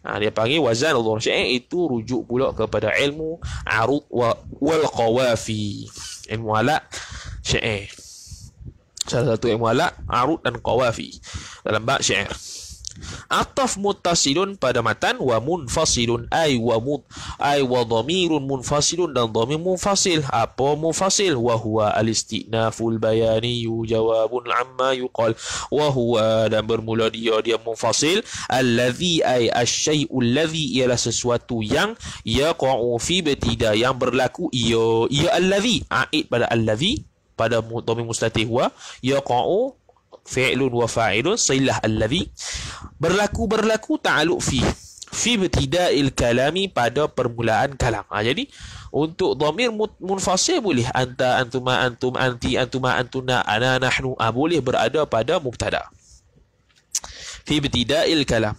ha, dia panggil wazan darurah syi'ri itu rujuk pula kepada ilmu arud wa wal qawafi ilmu ala syi'ri Salah satu yang mualak Arut dan kawafi Dalam bak syair Ataf mutasilun pada matan wa munfasilun ay wa mut ay wa dhamirun munfasilun dan dhamir munfasil apa munfasil Wahua huwa alistinaful bayani jawabun amma yuqal wahua dan bermula dia dia munfasil allazi ay asyai'u allazi ialah sesuatu yang yaqu fi betida yang berlaku ia ia allazi aid pada allazi pada domi mustatih huwa yaqa'u fi'lun wa fa'ilun silah allazi berlaku berlaku ta'aluk fi fi ibtida'il kalami pada permulaan kalam ha, jadi untuk domir munfasih boleh anta antuma antum anti antuma antuna ana nahnu ha, boleh berada pada mubtada fi ibtida'il kalam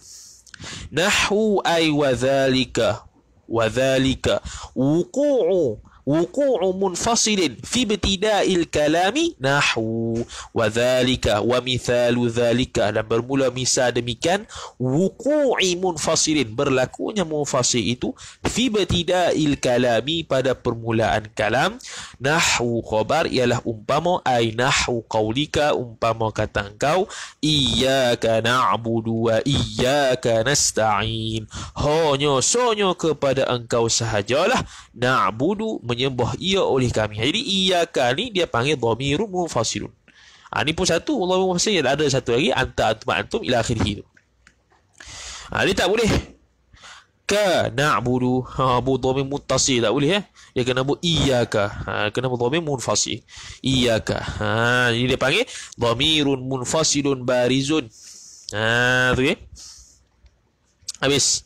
nahu ay wa dhalika wa dhalika wuqu'u wuqu'u munfasilin fi ibtida'il kalami nahwu wa dhalika wa mithalu dhalika dan bermula misal demikian wuqu'i munfasilin berlakunya munfasil itu fi ibtida'il kalami pada permulaan kalam nahwu khabar ialah umpama ai nahwu qaulika umpama kata engkau iyyaka na'budu wa iyyaka nasta'in hanya sonyo kepada engkau sahajalah na'budu menyembah ia oleh kami. Jadi Ia kali dia panggil dhamirun mufasilun. Ha, ini pun satu. Allah SWT ada satu lagi. Anta antum antum ila akhir hidup. Ha, dia tak boleh. Ka buru. Ha, bu dhamir mutasi. tak boleh. Ya, Dia kena bu iyaka. Ha, kena bu dhamir Ia Iyaka. Ha, jadi dia panggil dhamirun munfasilun barizun. Ha, tu okay? Eh? Habis.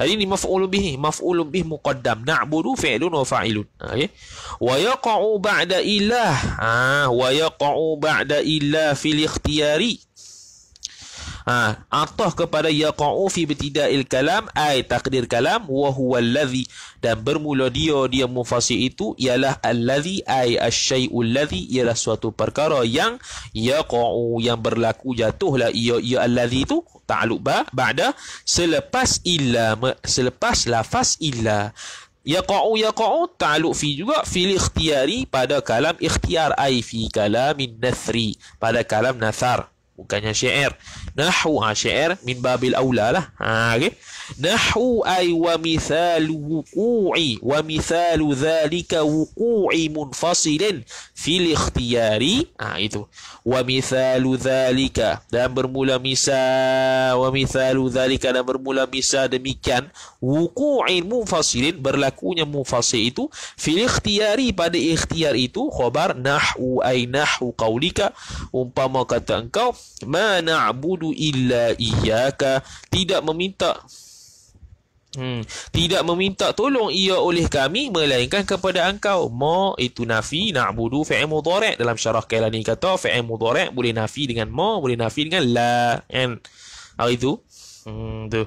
Jadi ini maf'ul bih ni. Maf'ul bih muqaddam. Na'budu fi'lun wa fa'ilun. Ha, okay. Wa yaqa'u ba'da ilah. Ha, wa yaqa'u ba'da ilah fil ikhtiyari. Ha, atah kepada yaqa'u fi bitida'il kalam ai takdir kalam wa huwa allazi dan bermula dia dia mufasi itu ialah allazi ai asyai'ul ladzi ialah suatu perkara yang yaqa'u yang berlaku jatuhlah ia ia allazi itu ta'luq ba ba'da selepas illa selepas lafaz illa yaqa'u yaqa'u ta'luq fi juga fil ikhtiyari pada kalam ikhtiyar ai fi kalamin nathri pada kalam nathar bukannya syair nahwu ha, syair min babil aula lah ha okey نحو أي ومثال وقوع ومثال ذلك وقوع منفصل في الاختيار آه ومثال ذلك dan bermula misa ومثال ذلك dan bermula misa demikian وقوع منفصل berlakunya منفصل itu في الاختيار pada ikhtiar itu khobar نحو أي نحو قولك umpama kata engkau ما نعبد إلا إياك tidak meminta Hmm. Tidak meminta tolong ia oleh kami Melainkan kepada engkau Ma itu nafi Na'budu fi'i mudarek Dalam syarah Kailani kata Fi'i mudarek Boleh nafi dengan ma Boleh nafi dengan la And Hari itu hmm, tu.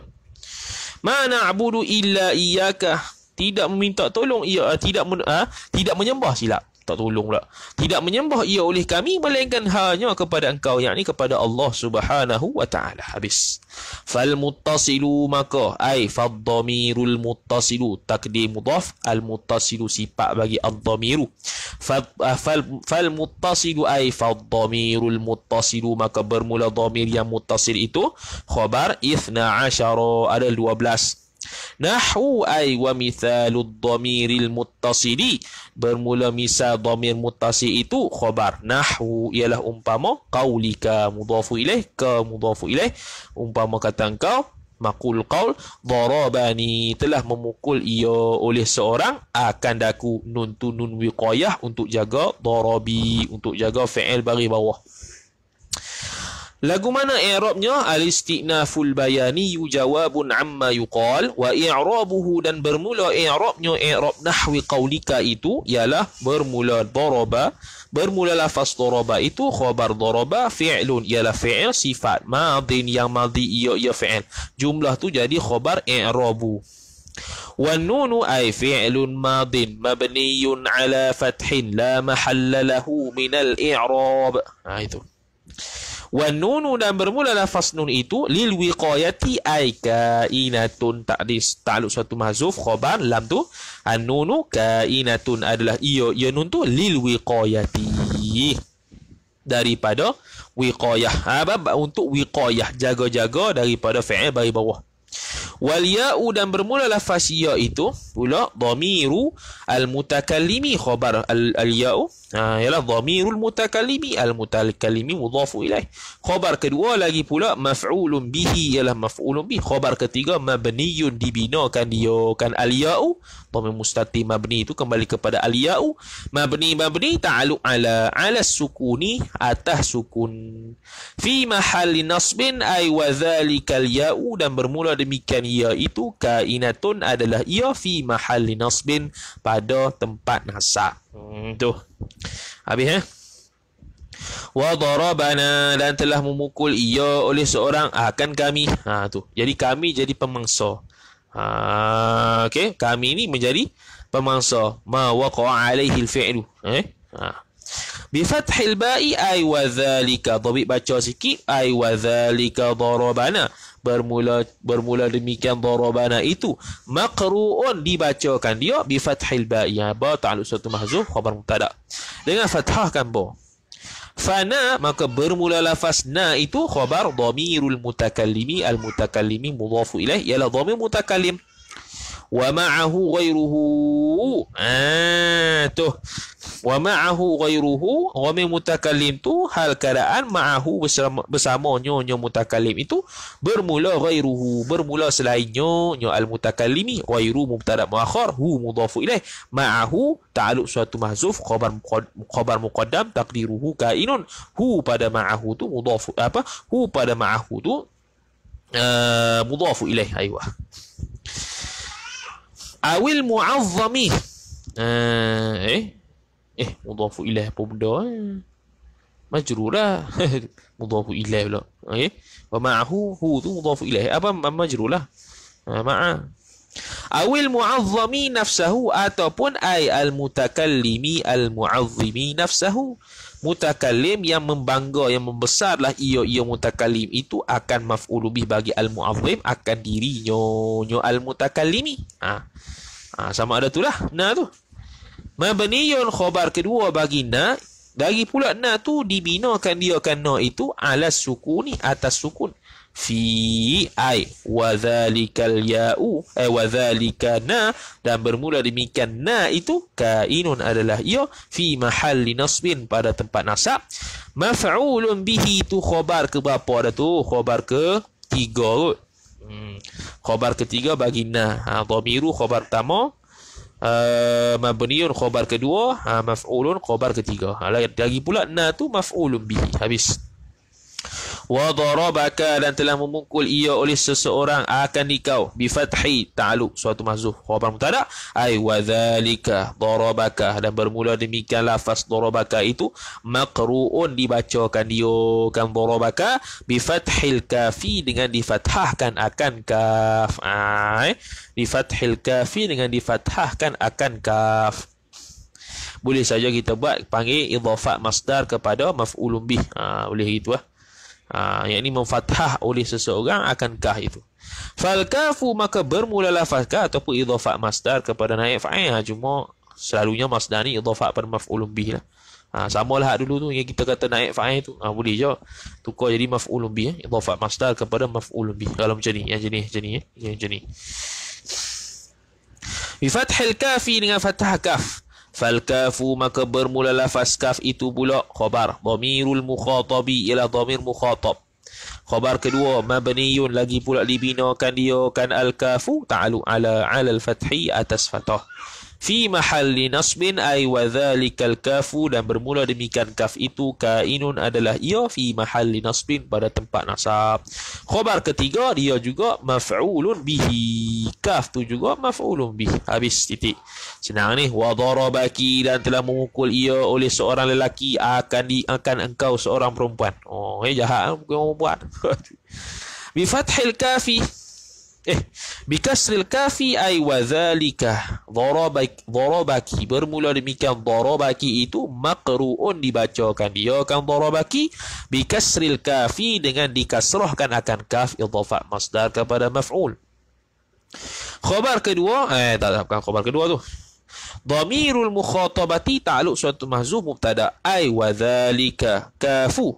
Ma na'budu illa iyakah Tidak meminta tolong ia uh, Tidak men, uh, tidak menyembah silap tak tolong pula. Tidak menyembah ia oleh kami melainkan hanya kepada engkau yakni kepada Allah Subhanahu wa taala. Habis. Fal muttasilu maka ai fad dhamirul muttasilu takdim mudaf al muttasilu sifat bagi ad dhamiru. Fal ah, fal muttasilu ai fad dhamirul muttasilu maka bermula dhamir yang muttasil itu khabar 12 ada 12 Nahu ay wa mithalud dhamiril muttasili bermula misal dhamir muttasi itu khabar nahu ialah umpama qaulika mudhafu ilaih ka mudhafu ilaih umpama kata engkau maqul qaul darabani telah memukul ia oleh seorang akan daku nun tu nun wiqayah untuk jaga darabi untuk jaga fi'il bagi bawah Lagu mana i'rabnya al-istinaful bayani jawabun amma yuqal wa i'rabuhu dan bermula i'rabnya i'rab nahwi qaulika itu ialah bermula daraba bermula lafaz daraba itu khabar daraba fi'lun ialah fi'il sifat madin yang madi ia ia fi'il jumlah tu jadi khabar i'rabu wa nunu ay fi'lun madin mabniyun ala fathin la mahalla lahu min al-i'rab ha itu Wa nunu dan bermula lafaz nun itu lil wiqayati kainatun ta'dis ta'luq suatu mahzuf khabar lam tu an nunu kainatun adalah iyo ya nun tu lil wiqayati daripada wiqayah apa ah, untuk wiqayah jaga-jaga daripada fi'il bagi bawah Wal ya'u dan bermula lafaz ya itu pula dhamiru al-mutakallimi khabar al-ya'u. Ha ialah dhamiru al-mutakallimi al-mutakallimi mudhafu ilaih. Khabar kedua lagi pula maf'ulun bihi ialah maf'ulun bi. Khabar ketiga mabniyun dibinakan dia kan al-ya'u pemustati mabni itu kembali kepada aliyau mabni mabni ta'alu ala ala sukuni atas sukun fi mahalli nasbin ay wa dzalikal ya'u dan bermula demikian ia itu kainatun adalah ia fi mahalli nasbin pada tempat nasab hmm, tu habis eh wa darabana dan telah memukul ia oleh seorang akan ah, kan kami ha tu jadi kami jadi pemangsa Ah, okay. Kami ini menjadi pemangsa. Ma waqa'a alaihi al-fi'lu. Eh? Ha. Bi fathil ba'i ay wa dhalika. Dabik baca sikit. Ay wa dhalika darabana. Bermula bermula demikian darabana itu. Makru'un dibacakan dia. Bi fathil ba'i. Ha, ba ta'alu suatu mahzuh. Khabar mutadak. Dengan fathahkan kan Fana maka bermula lafaz na itu khabar dhamirul mutakallimi al mutakallimi mudhafu ilaih ialah dhamir mutakallim wa ma'ahu ghairuhu ah ha, tu wa ma'ahu ghairuhu wa min mutakallim tu hal keadaan ma'ahu bersama, bersama nyo nyo mutakallim itu bermula ghairuhu bermula selain nyo nyo al mutakallimi ghairu mubtada muakhar hu mudhafu ilai ma'ahu ta'aluk suatu mahzuf khabar khabar muqaddam takdiruhu kainun hu pada ma'ahu tu mudhafu apa hu pada ma'ahu tu uh, mudhafu ilai aywa أو المعظم آه إيه إيه مضاف إليه بمدا مجرورة مضاف إليه لا إيه ومعه هو مضاف إليه أبا مجرورة آه، مع Awil mu'azzami nafsahu ataupun أي al mutakallimi al mu'azzimi mutakalim yang membangga yang membesarlah ia ia mutakalim itu akan maf'ulubih bagi al-mu'azzim akan dirinya nyo al-mutakalimi ha. ha sama ada itulah nah tu mabniyun khabar kedua bagi na lagi pula na tu dibinakan dia kan na itu ala sukuni atas sukun fi ay, wa zalikal ya'u eh wa zalika na dan bermula demikian na itu kainun adalah ia fi mahalli nasbin pada tempat nasab maf'ulun bihi tu khabar ke berapa ada tu khabar ke tiga kot hmm. khabar ketiga bagi na ha dhamiru khabar pertama Uh, mabniun khobar kedua, uh, maf'ulun khobar ketiga. Ha, lagi pula na tu maf'ulun bihi. Habis wadarabaka dan telah memukul ia oleh seseorang akan dikau bifathi ta'aluk suatu mahzuf khabar mubtada ai wadzalika darabaka dan bermula demikian lafaz darabaka itu makruun dibacakan dia kan darabaka bifathil kafi dengan difathahkan akan kaf ai ah, eh. bifathil kafi dengan difathahkan akan kaf boleh saja kita buat panggil idhafat masdar kepada maf'ulun bih. Ha, boleh gitu lah. Ha, yang ini memfatah oleh seseorang akankah itu. Falkafu maka bermula bermulalah falka ataupun idhafak masdar kepada naik fa'in. Ha, cuma selalunya masdar ni idhafak pada maf'ulun bih lah. Ha, sama lah dulu tu yang kita kata naik fa'in tu. Ha, boleh je. Tukar jadi maf'ulun bih. Eh. Idhafak masdar kepada maf'ulun bih. Kalau macam ni. Yang jenis. Jenis. Eh. Yang jenis. Bifathil kafi dengan fathah kaf. Falkafu maka bermula lafaz kaf itu pula khabar. Dhamirul mukhatabi ialah dhamir mukhatab. Khabar kedua mabniyun lagi pula dibinakan dia kan al-kafu ta'alu ala ala al-fathi atas fatah fi mahalli nasbin ay wa dzalikal kafu dan bermula demikian kaf itu kainun adalah ia fi mahalli nasbin pada tempat nasab khabar ketiga dia juga maf'ulun bihi kaf tu juga maf'ulun bihi habis titik senang ni wa darabaki dan telah memukul ia oleh seorang lelaki akan di akan engkau seorang perempuan oh eh jahat eh, bukan orang buat bi fathil kafi Eh, bikasril kafi ay wazalika dorobak dorobaki bermula demikian dorobaki itu makruun dibacakan dia akan dorobaki bikasril kafi dengan dikasrahkan akan kaf idhafa masdar kepada maf'ul. Khabar kedua, eh tak tak bukan khabar kedua tu. Dhamirul mukhatabati ta'alluq suatu mahzuf mubtada ay wazalika kafu.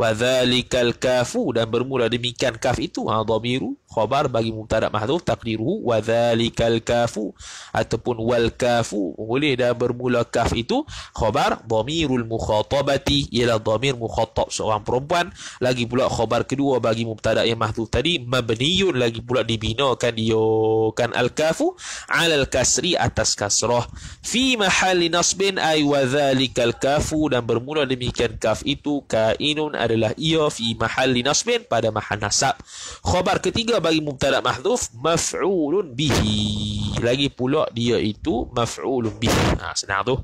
Wazalikal kafu dan bermula demikian kaf itu ha dhamirul khabar bagi mubtada mahdhuf taqdiruhu wa dhalikal kafu ataupun wal kafu boleh dah bermula kaf itu khabar dhamirul mukhatabati ialah dhamir mukhatab seorang perempuan lagi pula khabar kedua bagi mubtada yang mahdhuf tadi mabniyun lagi pula dibinakan dia kan al kafu al kasri atas kasrah fi mahalli nasbin ay wa dhalikal kafu dan bermula demikian kaf itu kainun adalah ia fi mahalli nasbin pada mahal nasab khabar ketiga bagi mubtada mahdhuf maf'ulun bihi lagi pula dia itu maf'ulun bihi ha senang tu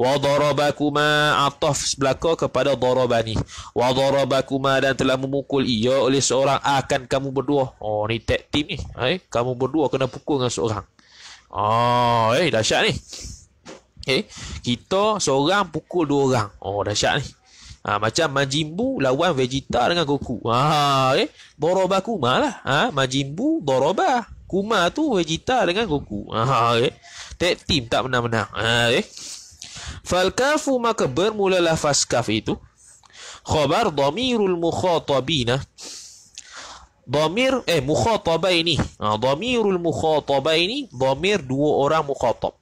wa darabakuma ataf belaka kepada darabani wa darabakuma dan telah memukul ia oleh seorang akan kamu berdua oh ni tag team ni hai eh? kamu berdua kena pukul dengan seorang oh eh dahsyat ni Okay. Eh, kita seorang pukul dua orang. Oh, dahsyat ni. Ha, macam Majimbu lawan Vegeta dengan Goku. Ha, okay. Eh, Boroba Kuma lah. Ha, Majin Buu, Boroba. Kuma tu Vegeta dengan Goku. Ha, okay. Eh, tag team tak menang-menang. Ha, okay. Eh. Falkafu maka bermulalah Faskaf itu. Khabar damirul mukhatabina. Damir, eh, mukhatabaini. Ha, damirul mukhatabaini. Damir dua orang mukhatab.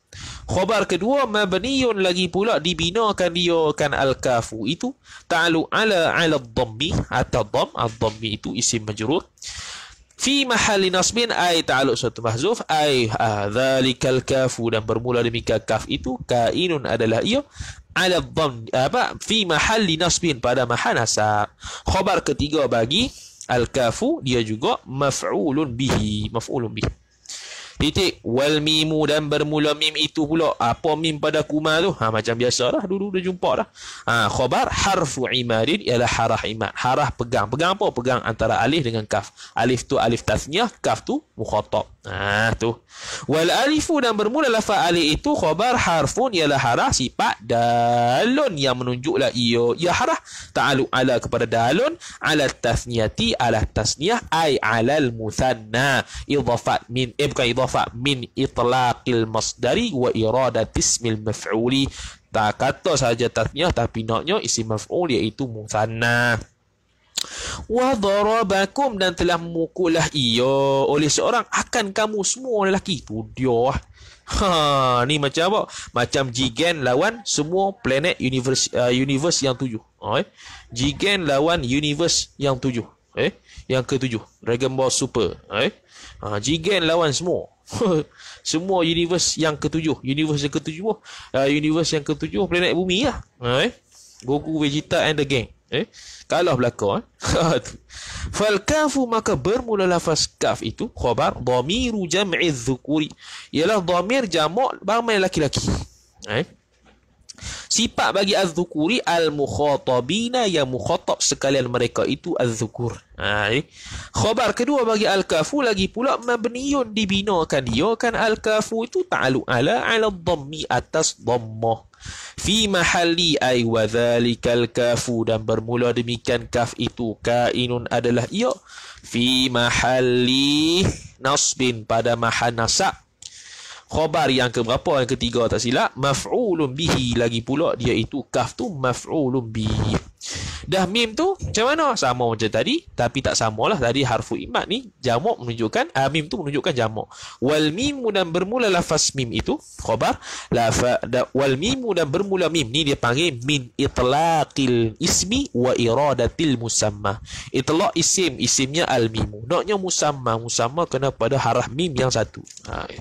Khabar kedua mabniun lagi pula dibinakan dia kan al-kafu itu ta'alu ala ala dhammi atau dham al dhammi itu isim majrur fi mahalli nasbin ay ta'alu satu mahzuf ay ah, al kafu dan bermula demi kaf itu kainun adalah ia ala dham apa fi mahalli nasbin pada mahal khabar ketiga bagi al-kafu dia juga maf'ulun bihi maf'ulun bihi Titik wal mimu dan bermula mim itu pula. Apa ah, mim pada kuma tu? Ha, macam biasa lah. Dulu dah jumpa lah. Ha, ah, khobar harfu imarin ialah harah imat. Harah pegang. Pegang apa? Pegang antara alif dengan kaf. Alif tu alif tasniah. Kaf tu mukhatab. Ha, tu. Wal alifu dan bermula lafa alif itu khobar harfun ialah harah sifat dalun yang menunjuklah ia. Ya harah ta'alu ala kepada dalun ala tasniyati ala tasniah ay alal musanna. Idhafat min. Eh, bukan idhafat mudhafa min itlaqil masdari wa iradat ismil maf'uli tak kata sahaja tasniah tapi naknya isi maf'ul iaitu musanna wa darabakum dan telah memukullah ia oleh seorang akan kamu semua lelaki tu dia ha ni macam apa macam jigen lawan semua planet universe uh, universe yang tujuh oh, eh? jigen lawan universe yang tujuh eh yang ketujuh dragon ball super ha, eh ha, jigen lawan semua semua universe yang ketujuh universe yang ketujuh uh, universe yang ketujuh planet bumi lah eh Goku Vegeta and the gang eh kalah belaka eh fal kafu maka bermula lafaz kaf itu khabar dhamiru jam'i dhukuri ialah dhamir jamak bang laki-laki, eh Sifat bagi az-zukuri al-mukhatabina ya mukhatab sekalian mereka itu az-zukur. Ha, eh. Khabar kedua bagi al-kafu lagi pula mabniun dibinakan dia kan al-kafu itu ta'alu ala ala dhammi atas dhammah. Fi mahalli ay wa dhalikal kafu dan bermula demikian kaf itu kainun adalah ia fi mahalli nasbin pada mahanasak khabar yang keberapa yang ketiga tak silap maf'ulun bihi lagi pula dia itu kaf tu maf'ulun bihi dah mim tu macam mana sama macam tadi tapi tak sama lah tadi harfu imat ni jamak menunjukkan uh, mim tu menunjukkan jamak wal mim dan bermula lafaz mim itu khabar lafa da, wal mim dan bermula mim ni dia panggil min itlaqil ismi wa iradatil musamma itlaq isim isimnya al mimu. noknya musamma musamma kena pada harah mim yang satu ha. Ya.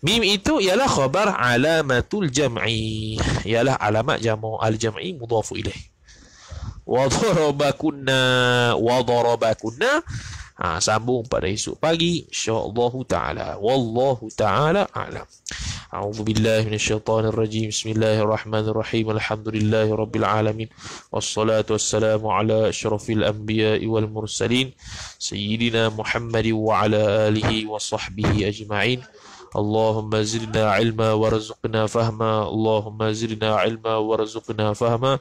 Mim itu ialah khabar alamatul jam'i. Ialah alamat jamu al-jam'i mudhafu ilaih. Wadarabakunna wadarabakunna Ha, sambung pada esok pagi insya-Allah taala. Wallahu taala alam. أعوذ بالله من الشيطان الرجيم بسم الله الرحمن الرحيم الحمد لله رب العالمين والصلاة والسلام على أشرف الأنبياء والمرسلين سيدنا محمد وعلى آله وصحبه أجمعين اللهم زدنا علما وارزقنا فهما اللهم زدنا علما وارزقنا فهما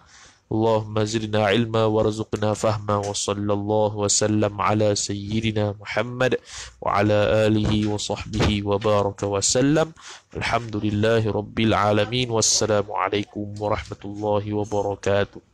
اللهم زدنا علما وارزقنا فهما وصلى الله وسلم على سيدنا محمد وعلى اله وصحبه وبارك وسلم الحمد لله رب العالمين والسلام عليكم ورحمه الله وبركاته